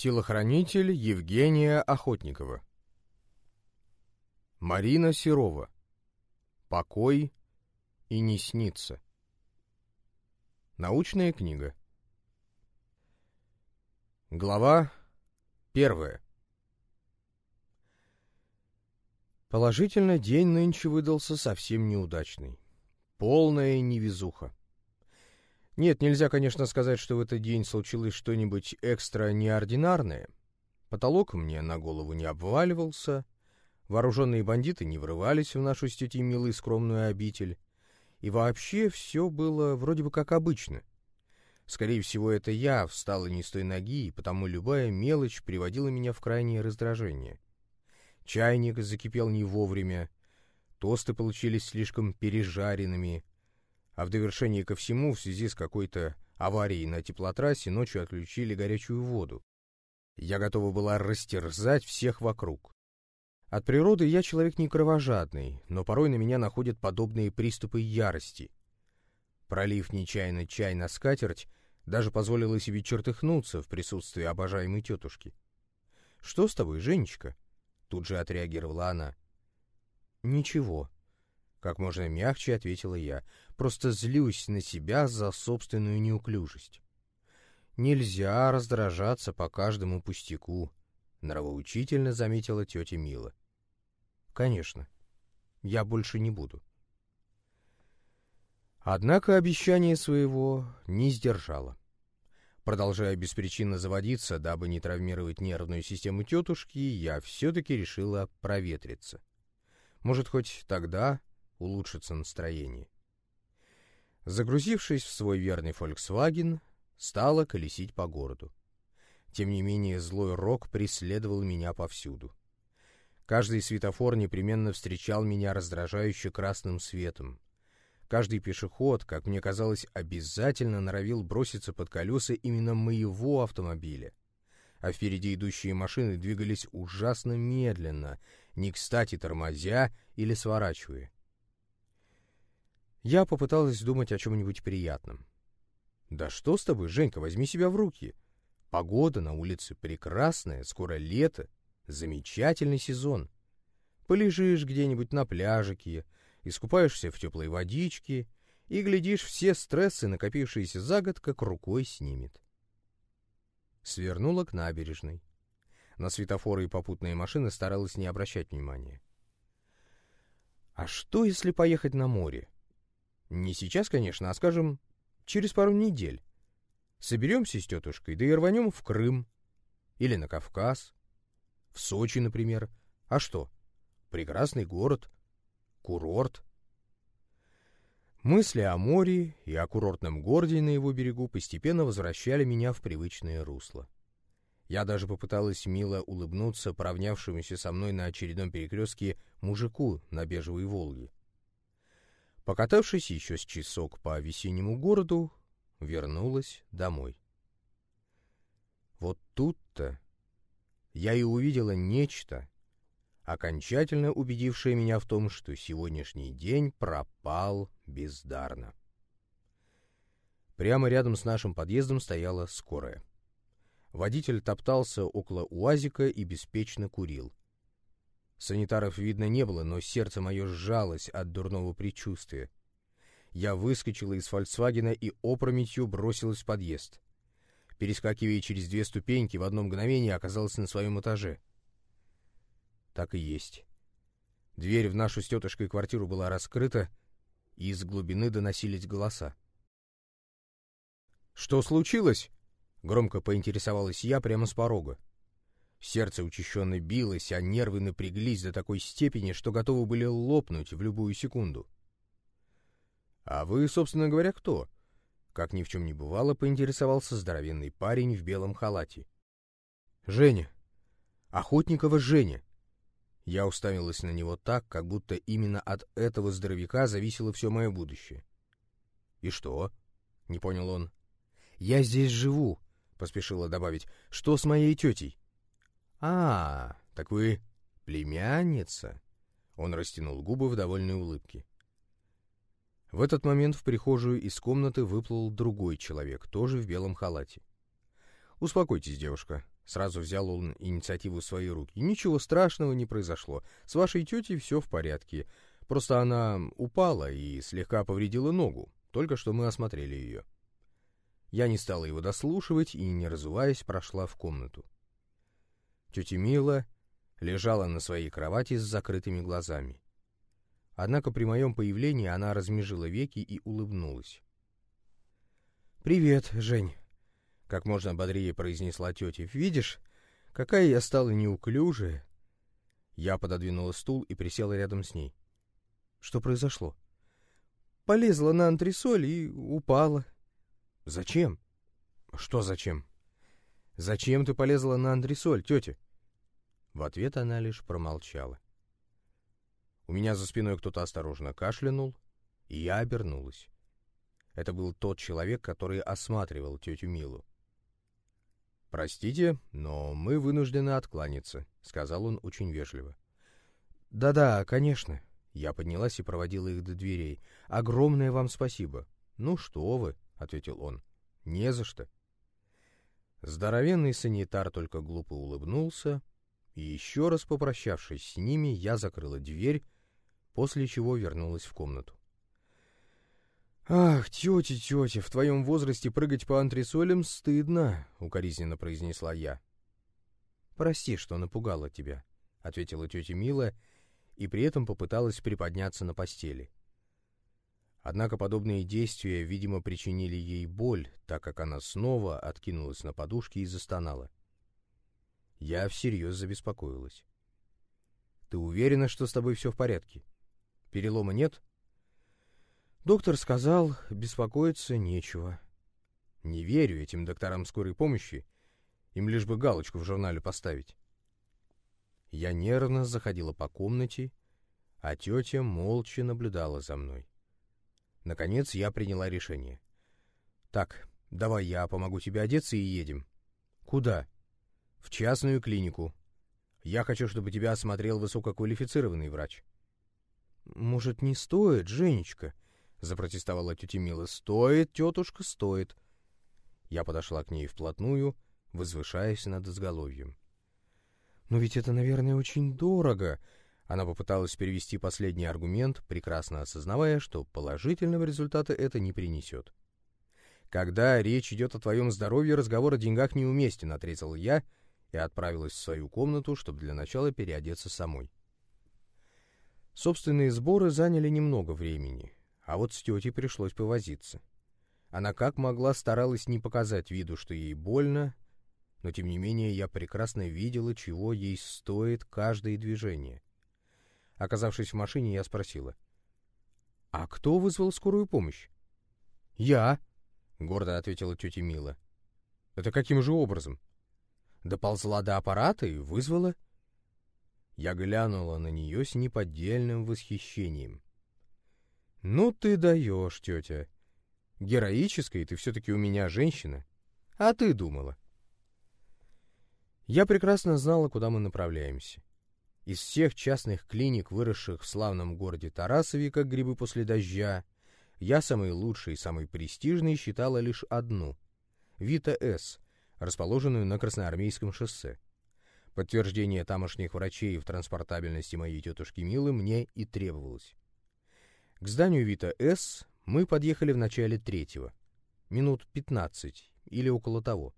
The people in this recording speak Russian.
Телохранитель Евгения Охотникова. Марина Серова. Покой и не снится. Научная книга. Глава первая. Положительно, день нынче выдался совсем неудачный. Полная невезуха. Нет, нельзя, конечно, сказать, что в этот день случилось что-нибудь экстра неординарное. Потолок мне на голову не обваливался, вооруженные бандиты не врывались в нашу с тетей милой скромную обитель, и вообще все было вроде бы как обычно. Скорее всего, это я встала не с той ноги, и потому любая мелочь приводила меня в крайнее раздражение. Чайник закипел не вовремя, тосты получились слишком пережаренными — а в довершении ко всему, в связи с какой-то аварией на теплотрассе, ночью отключили горячую воду. Я готова была растерзать всех вокруг. От природы я человек не кровожадный, но порой на меня находят подобные приступы ярости. Пролив нечаянно чай на скатерть, даже позволила себе чертыхнуться в присутствии обожаемой тетушки. «Что с тобой, Женечка?» Тут же отреагировала она. «Ничего», как можно мягче ответила я. Просто злюсь на себя за собственную неуклюжесть. Нельзя раздражаться по каждому пустяку, нравоучительно заметила тетя Мила. Конечно. Я больше не буду. Однако обещание своего не сдержала. Продолжая беспричинно заводиться, дабы не травмировать нервную систему тетушки, я все-таки решила проветриться. Может, хоть тогда улучшится настроение. Загрузившись в свой верный Volkswagen, стала колесить по городу. Тем не менее, злой рок преследовал меня повсюду. Каждый светофор непременно встречал меня раздражающе красным светом. Каждый пешеход, как мне казалось, обязательно норовил броситься под колеса именно моего автомобиля. А впереди идущие машины двигались ужасно медленно, не кстати тормозя или сворачивая. Я попыталась думать о чем-нибудь приятном. «Да что с тобой, Женька, возьми себя в руки. Погода на улице прекрасная, скоро лето, замечательный сезон. Полежишь где-нибудь на пляжике, искупаешься в теплой водичке, и, глядишь, все стрессы, накопившиеся за год, как рукой снимет. Свернула к набережной. На светофоры и попутные машины старалась не обращать внимания. А что, если поехать на море? Не сейчас, конечно, а скажем, через пару недель. Соберемся с тетушкой, да и рванем в Крым. Или на Кавказ. В Сочи, например. А что? Прекрасный город. Курорт. Мысли о море и о курортном городе на его берегу постепенно возвращали меня в привычное русло. Я даже попыталась мило улыбнуться поравнявшемуся со мной на очередном перекрестке мужику на бежевой «Волге». Покатавшись еще с часок по весеннему городу, вернулась домой. Вот тут-то я и увидела нечто, окончательно убедившее меня в том, что сегодняшний день пропал бездарно. Прямо рядом с нашим подъездом стояла скорая. Водитель топтался около УАЗика и беспечно курил. Санитаров видно не было, но сердце мое сжалось от дурного предчувствия. Я выскочила из «Фольксвагена» и опрометью бросилась в подъезд. Перескакивая через две ступеньки, в одно мгновение оказалась на своем этаже. Так и есть. Дверь в нашу с тетушкой квартиру была раскрыта, и из глубины доносились голоса. «Что случилось?» — громко поинтересовалась я прямо с порога. Сердце учащенно билось, а нервы напряглись до такой степени, что готовы были лопнуть в любую секунду. «А вы, собственно говоря, кто?» Как ни в чем не бывало, поинтересовался здоровенный парень в белом халате. «Женя! Охотникова Женя!» Я уставилась на него так, как будто именно от этого здоровяка зависело все мое будущее. «И что?» — не понял он. «Я здесь живу», — поспешила добавить. «Что с моей тетей?» «А, так вы племянница?» Он растянул губы в довольной улыбке. В этот момент в прихожую из комнаты выплыл другой человек, тоже в белом халате. «Успокойтесь, девушка», — сразу взял он инициативу в свои руки. «Ничего страшного не произошло. С вашей тетей все в порядке. Просто она упала и слегка повредила ногу. Только что мы осмотрели ее». Я не стала его дослушивать и, не разуваясь, прошла в комнату. Тетя Мила лежала на своей кровати с закрытыми глазами. Однако при моем появлении она размежила веки и улыбнулась. «Привет, Жень», — как можно бодрее произнесла тетя. «Видишь, какая я стала неуклюжая». Я пододвинула стул и присела рядом с ней. «Что произошло?» «Полезла на антресоль и упала». «Зачем?» «Что зачем?» «Зачем ты полезла на андресоль, тетя?» В ответ она лишь промолчала. У меня за спиной кто-то осторожно кашлянул, и я обернулась. Это был тот человек, который осматривал тетю Милу. «Простите, но мы вынуждены откланяться», — сказал он очень вежливо. «Да-да, конечно». Я поднялась и проводила их до дверей. «Огромное вам спасибо». «Ну что вы», — ответил он. «Не за что». Здоровенный санитар только глупо улыбнулся, и еще раз попрощавшись с ними, я закрыла дверь, после чего вернулась в комнату. «Ах, тетя, тетя, в твоем возрасте прыгать по антресолям стыдно», — укоризненно произнесла я. «Прости, что напугала тебя», — ответила тетя Мила, и при этом попыталась приподняться на постели. Однако подобные действия, видимо, причинили ей боль, так как она снова откинулась на подушке и застонала. Я всерьез забеспокоилась. «Ты уверена, что с тобой все в порядке? Перелома нет?» Доктор сказал, беспокоиться нечего. «Не верю этим докторам скорой помощи. Им лишь бы галочку в журнале поставить». Я нервно заходила по комнате, а тетя молча наблюдала за мной. Наконец я приняла решение. «Так, давай я помогу тебе одеться и едем». «Куда?» «В частную клинику. Я хочу, чтобы тебя осмотрел высококвалифицированный врач». «Может, не стоит, Женечка?» — запротестовала тетя Мила. «Стоит, тетушка, стоит». Я подошла к ней вплотную, возвышаясь над изголовьем. «Но ведь это, наверное, очень дорого», она попыталась перевести последний аргумент, прекрасно осознавая, что положительного результата это не принесет. «Когда речь идет о твоем здоровье, разговор о деньгах неуместен», — отрезал я и отправилась в свою комнату, чтобы для начала переодеться самой. Собственные сборы заняли немного времени, а вот с тетей пришлось повозиться. Она как могла старалась не показать виду, что ей больно, но тем не менее я прекрасно видела, чего ей стоит каждое движение — Оказавшись в машине, я спросила. «А кто вызвал скорую помощь?» «Я», — гордо ответила тетя Мила. «Это каким же образом?» «Доползла до аппарата и вызвала». Я глянула на нее с неподдельным восхищением. «Ну ты даешь, тетя. Героической ты все-таки у меня женщина. А ты думала?» Я прекрасно знала, куда мы направляемся. Из всех частных клиник, выросших в славном городе Тарасове, как грибы после дождя, я самой лучшей и самой престижной считала лишь одну — Вита С, расположенную на Красноармейском шоссе. Подтверждение тамошних врачей в транспортабельности моей тетушки Милы мне и требовалось. К зданию Вита С мы подъехали в начале третьего, минут 15 или около того.